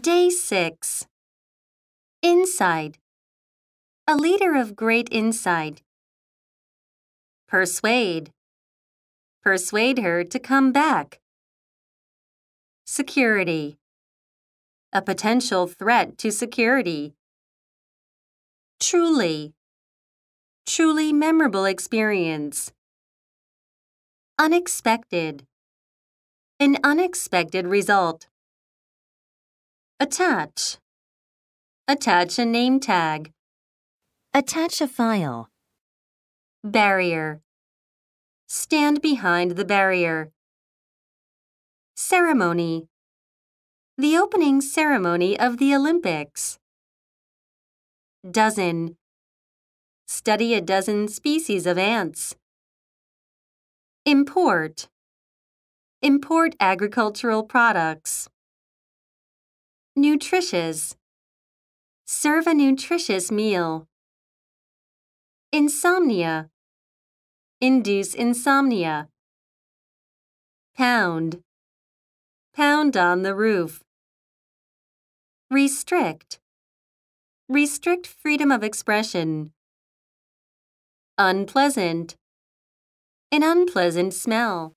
Day 6 Inside A leader of great inside. Persuade. Persuade her to come back. Security. A potential threat to security. Truly. Truly memorable experience. Unexpected. An unexpected result. Attach. Attach a name tag. Attach a file. Barrier. Stand behind the barrier. Ceremony. The opening ceremony of the Olympics. Dozen. Study a dozen species of ants. Import. Import agricultural products. Nutritious. Serve a nutritious meal. Insomnia. Induce insomnia. Pound. Pound on the roof. Restrict. Restrict freedom of expression. Unpleasant. An unpleasant smell.